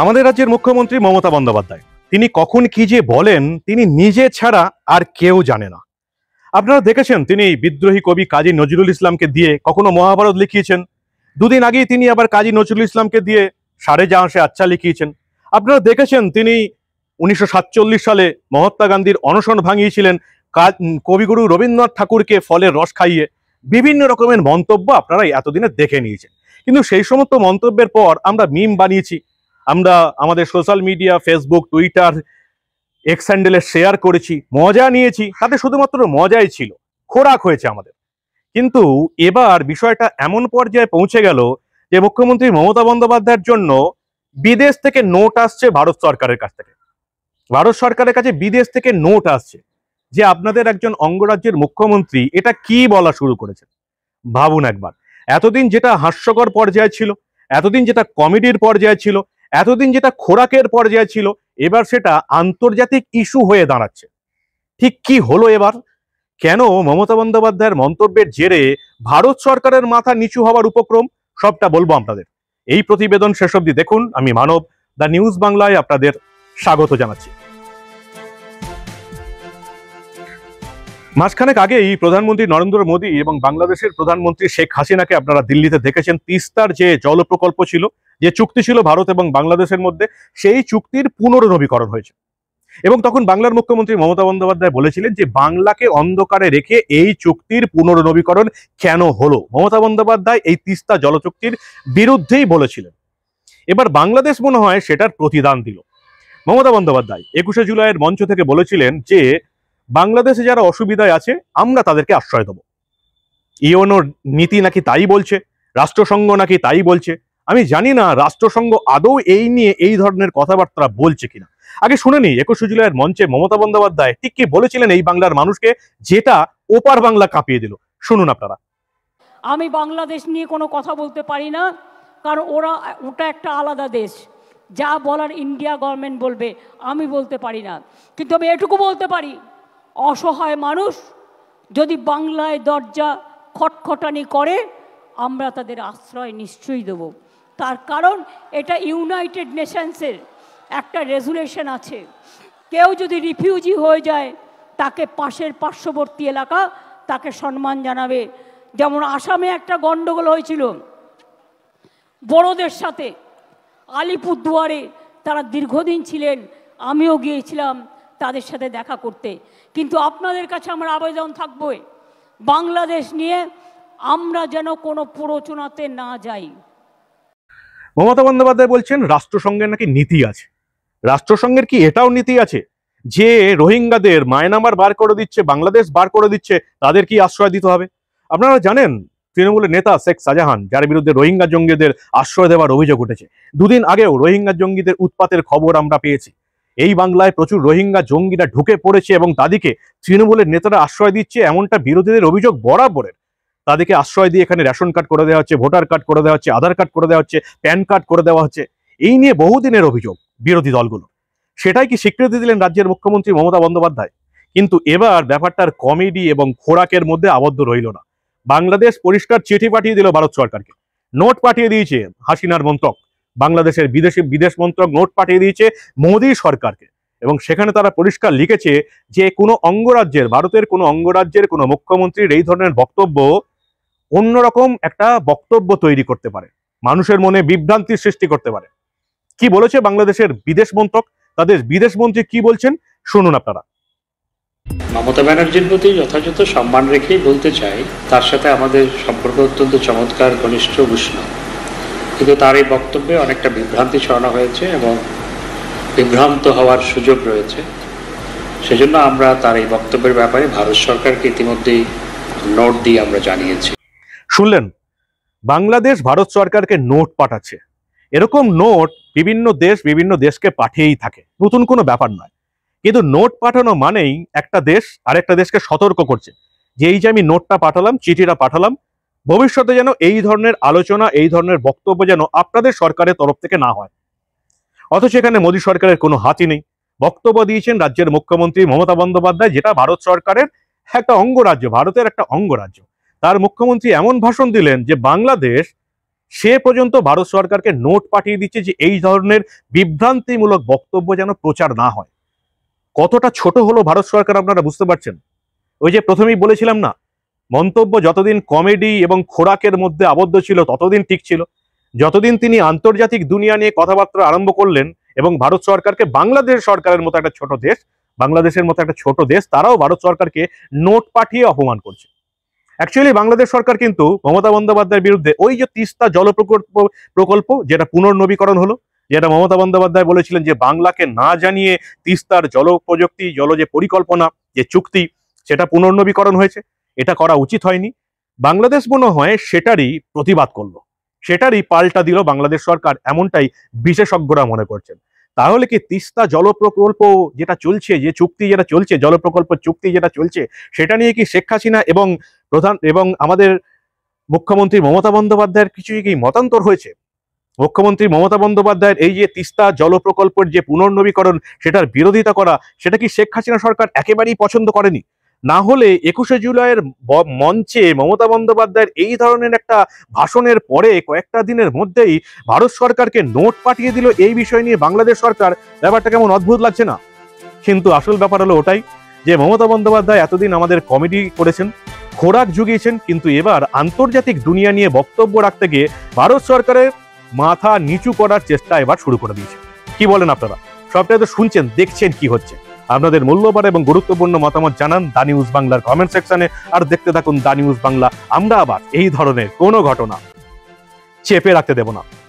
আমাদের রাজ্যের মুখ্যমন্ত্রী মমতা বন্দ্যোপাধ্যায় তিনি কখন কি যে বলেন তিনি নিজে ছাড়া আর কেউ জানে না আপনারা দেখেছেন তিনি বিদ্রোহী কবি কাজী নজরুল ইসলামকে দিয়ে কখনো মহাভারত লিখিয়েছেন দুদিন আগেই তিনি আবার কাজী নজরুল ইসলামকে দিয়ে সাড়ে জাহাসে আচ্ছা লিখিয়েছেন আপনারা দেখেছেন তিনি উনিশশো সালে মহাত্মা গান্ধীর অনশন ভাঙিয়েছিলেন কবিগুরু রবীন্দ্রনাথ ঠাকুরকে ফলের রস খাইয়ে বিভিন্ন রকমের মন্তব্য আপনারা এতদিনে দেখে নিয়েছেন কিন্তু সেই সমস্ত মন্তব্যের পর আমরা মিম বানিয়েছি আমরা আমাদের social media Facebook Twitter X হ্যান্ডেলে শেয়ার করেছি মজা নিয়েছি তাতে শুধুমাত্র মজাই ছিল খোরাক হয়েছে আমাদের কিন্তু এবার বিষয়টা এমন পর্যায়ে পৌঁছে গেল যে মুখ্যমন্ত্রী মমতা বন্দ্যোপাধ্যায়ের জন্য বিদেশ থেকে নোট আসছে ভারত সরকারের কাছ থেকে ভারত সরকারের কাছে বিদেশ থেকে নোট আসছে যে আপনাদের একজন অঙ্গরাজ্যের মুখ্যমন্ত্রী এটা কি বলা শুরু করেছে ভাবুন একবার এতদিন যেটা হাস্যকর পর্যায়ে ছিল এতদিন যেটা কমেডির পর্যায়ে ছিল এতদিন যেটা খোরাকের পর্যায়ে ছিল এবার সেটা আন্তর্জাতিক ইস্যু হয়ে দাঁড়াচ্ছে ঠিক কি হলো এবার কেন মমতা বন্দ্যোপাধ্যায়ের মন্তব্যের জেরে ভারত সরকারের মাথা নিচু হওয়ার উপক্রম সবটা বলবো আপনাদের এই প্রতিবেদন শেষ অবধি দেখুন আমি মানব দ্য নিউজ বাংলায় আপনাদের স্বাগত জানাচ্ছি মাঝখানেক আগেই প্রধানমন্ত্রী নরেন্দ্র মোদী এবং বাংলাদেশের প্রধানমন্ত্রী শেখ হাসিনাকে আপনারা দিল্লিতে দেখেছেন তিস্তার যে জল প্রকল্প ছিল যে চুক্তি ছিল ভারত এবং বাংলাদেশের মধ্যে সেই চুক্তির পুনরনবীকরণ হয়েছে এবং তখন বাংলার মুখ্যমন্ত্রী মমতা বন্দ্যোপাধ্যায় বলেছিলেন যে বাংলাকে অন্ধকারে রেখে এই চুক্তির পুনরনবীকরণ কেন হলো মমতা বন্দ্যোপাধ্যায় এই তিস্তা জলচুক্তির বিরুদ্ধেই বলেছিলেন এবার বাংলাদেশ মনে হয় সেটার প্রতিদান দিল মমতা বন্দ্যোপাধ্যায় একুশে জুলাইয়ের মঞ্চ থেকে বলেছিলেন যে বাংলাদেশে যারা অসুবিধায় আছে আমরা তাদেরকে আশ্রয় দেব ইওনোর নীতি নাকি তাই বলছে রাষ্ট্রসংঘ নাকি তাই বলছে আমি জানি না রাষ্ট্রসংঘ আদৌ এই নিয়ে এই ধরনের কথাবার্তা বলছে কিনা আগে শুনে নি একুশে জুলাইয়ের মঞ্চে মমতা বন্দ্যোপাধ্যায় ঠিক কি বলেছিলেন এই বাংলার মানুষকে যেটা ওপার বাংলা কাঁপিয়ে দিল শুনুন আপনারা আমি বাংলাদেশ নিয়ে কোনো কথা বলতে পারি না কারণ ওরা ওটা একটা আলাদা দেশ যা বলার ইন্ডিয়া গভর্নমেন্ট বলবে আমি বলতে পারি না কিন্তু আমি এটুকু বলতে পারি অসহায় মানুষ যদি বাংলায় দরজা খটখটানি করে আমরা তাদের আশ্রয় নিশ্চয়ই দেবো তার কারণ এটা ইউনাইটেড নেশনসের একটা রেজুলেশন আছে কেউ যদি রিফিউজি হয়ে যায় তাকে পাশের পার্শ্ববর্তী এলাকা তাকে সম্মান জানাবে যেমন আসামে একটা গণ্ডগোল হয়েছিল বড়দের সাথে আলিপুরদুয়ারে তারা দীর্ঘদিন ছিলেন আমিও গিয়েছিলাম তাদের সাথে দেখা করতে কিন্তু আপনাদের কাছে আমার আবেদন থাকবে বাংলাদেশ নিয়ে আমরা যেন কোনো প্ররোচনাতে না যাই মমতা বন্দ্যোপাধ্যায় বলছেন রাষ্ট্রসংঘের নাকি নীতি আছে রাষ্ট্রসংঘের কি এটাও নীতি আছে যে রোহিঙ্গাদের মায়ানামার বার করে দিচ্ছে বাংলাদেশ বার করে দিচ্ছে তাদের কি আশ্রয় দিতে হবে আপনারা জানেন তৃণমূলের নেতা শেখ শাহজাহান যার বিরুদ্ধে রোহিঙ্গা জঙ্গিদের আশ্রয় দেওয়ার অভিযোগ উঠেছে দুদিন আগেও রোহিঙ্গা জঙ্গিদের উৎপাতের খবর আমরা পেয়েছি এই বাংলায় প্রচুর রোহিঙ্গা জঙ্গিরা ঢুকে পড়েছে এবং তাদেরকে তৃণমূলের নেতারা আশ্রয় দিচ্ছে এমনটা বিরোধীদের অভিযোগ বরাবরের তাদেরকে আশ্রয় দিয়ে এখানে রেশন কার্ড করে দেওয়া হচ্ছে ভোটার কার্ড করে দেওয়া হচ্ছে আধার কার্ড করে দেওয়া হচ্ছে প্যান কার্ড করে দেওয়া হচ্ছে এই নিয়ে বহুদিনের অভিযোগ বিরোধী দলগুলো সেটাই কি স্বীকৃতি দিলেন রাজ্যের মুখ্যমন্ত্রী মমতা বন্দ্যোপাধ্যায় কিন্তু এবার ব্যাপারটার কমেডি এবং খোরাকের মধ্যে আবদ্ধ রইল না বাংলাদেশ পরিষ্কার চিঠি পাঠিয়ে দিল ভারত সরকারকে নোট পাঠিয়ে দিয়েছে হাসিনার মন্ত্রক বাংলাদেশের বিদেশি বিদেশ মন্ত্রক নোট পাঠিয়ে দিয়েছে মোদী সরকারকে এবং সেখানে তারা পরিষ্কার লিখেছে যে কোনো অঙ্গরাজ্যের ভারতের কোনো অঙ্গরাজ্যের কোনো মুখ্যমন্ত্রীর এই ধরনের বক্তব্য অন্যরকম একটা বক্তব্য তৈরি করতে পারে মানুষের মনে বিভ্রান্তির সৃষ্টি করতে পারে কি বলেছে বাংলাদেশের বিদেশ মন্ত্রক তাদের বিদেশ মন্ত্রী কি বলছেন শুনুন আপনারা মমতা ব্যানার্জির প্রতি যথাযথ সম্মান রেখেই বলতে চাই তার সাথে আমাদের সম্পর্ক অত্যন্ত চমৎকার ঘনিষ্ঠ উষ্ণ কিন্তু তার এই বক্তব্যে অনেকটা বিভ্রান্তি ছড়ানো হয়েছে এবং বিভ্রান্ত হওয়ার সুযোগ রয়েছে সেজন্য আমরা তার এই বক্তব্যের ব্যাপারে ভারত সরকারকে ইতিমধ্যেই নোট দিয়ে আমরা জানিয়েছি শুনলেন বাংলাদেশ ভারত সরকারকে নোট পাঠাচ্ছে এরকম নোট বিভিন্ন দেশ বিভিন্ন দেশকে পাঠিয়েই থাকে নতুন কোনো ব্যাপার নয় কিন্তু নোট পাঠানো মানেই একটা দেশ আরেকটা দেশকে সতর্ক করছে যে এই যে আমি নোটটা পাঠালাম চিঠিটা পাঠালাম ভবিষ্যতে যেন এই ধরনের আলোচনা এই ধরনের বক্তব্য যেন আপনাদের সরকারের তরফ থেকে না হয় অথচ এখানে মোদী সরকারের কোনো হাতি নেই বক্তব্য দিয়েছেন রাজ্যের মুখ্যমন্ত্রী মমতা বন্দ্যোপাধ্যায় যেটা ভারত সরকারের একটা অঙ্গরাজ্য ভারতের একটা অঙ্গরাজ্য তার মুখ্যমন্ত্রী এমন ভাষণ দিলেন যে বাংলাদেশ সে পর্যন্ত ভারত সরকারকে নোট পাঠিয়ে দিচ্ছে যে এই ধরনের বিভ্রান্তিমূলক বক্তব্য যেন প্রচার না হয় কতটা ছোট হলো ভারত সরকার আপনারা বুঝতে পারছেন ওই যে প্রথমেই বলেছিলাম না মন্তব্য যতদিন কমেডি এবং খোরাকের মধ্যে আবদ্ধ ছিল ততদিন ঠিক ছিল যতদিন তিনি আন্তর্জাতিক দুনিয়া নিয়ে কথাবার্তা আরম্ভ করলেন এবং ভারত সরকারকে বাংলাদেশ সরকারের মতো একটা ছোট দেশ বাংলাদেশের মতো একটা ছোট দেশ তারাও ভারত সরকারকে নোট পাঠিয়ে অপমান করছে অ্যাকচুয়ালি বাংলাদেশ সরকার কিন্তু মমতা বন্দ্যোপাধ্যায়ের বিরুদ্ধে ওই যে তিস্তা জল প্রকল্প প্রকল্প যেটা পুনর্নবীকরণ হলো যেটা মমতা বন্দ্যোপাধ্যায় বলেছিলেন যে বাংলাকে না জানিয়ে তিস্তার জল প্রযুক্তি জল যে পরিকল্পনা যে চুক্তি সেটা পুনর্নবীকরণ হয়েছে এটা করা উচিত হয়নি বাংলাদেশ মনে হয় সেটারই প্রতিবাদ করলো সেটারই পাল্টা দিল বাংলাদেশ সরকার এমনটাই বিশেষজ্ঞরা মনে করছেন তাহলে কি তিস্তা জল প্রকল্প যেটা চলছে যে চুক্তি যেটা চলছে জল প্রকল্প চুক্তি যেটা চলছে সেটা নিয়ে কি শেখ হাসিনা এবং প্রধান এবং আমাদের মুখ্যমন্ত্রী মমতা বন্দ্যোপাধ্যায়ের কিছু কি মতান্তর হয়েছে মুখ্যমন্ত্রী মমতা বন্দ্যোপাধ্যায়ের এই যে তিস্তা জল প্রকল্পের যে পুনর্নবীকরণ সেটার বিরোধিতা করা সেটা কি শেখ হাসিনা সরকার একেবারেই পছন্দ করেনি না হলে একুশে জুলাইয়ের মঞ্চে মমতা বন্দ্যোপাধ্যায়ের এই ধরনের একটা ভাষণের পরে কয়েকটা দিনের মধ্যেই ভারত সরকারকে নোট পাঠিয়ে দিল এই বিষয় নিয়ে বাংলাদেশ সরকার ব্যাপারটা কেমন অদ্ভুত লাগছে না কিন্তু আসল ব্যাপার হলো ওটাই যে মমতা বন্দ্যোপাধ্যায় এতদিন আমাদের কমেডি করেছেন খোরাক জুগিয়েছেন কিন্তু এবার আন্তর্জাতিক দুনিয়া নিয়ে বক্তব্য রাখতে গিয়ে ভারত সরকারের মাথা নিচু করার চেষ্টা এবার শুরু করে দিয়েছে কি বলেন আপনারা সবটাই তো শুনছেন দেখছেন কি হচ্ছে আপনাদের মূল্যবান এবং গুরুত্বপূর্ণ মতামত জানান দা নিউজ বাংলার কমেন্ট সেকশনে আর দেখতে থাকুন দা নিউজ বাংলা আমরা আবার এই ধরনের কোনো ঘটনা চেপে রাখতে দেব না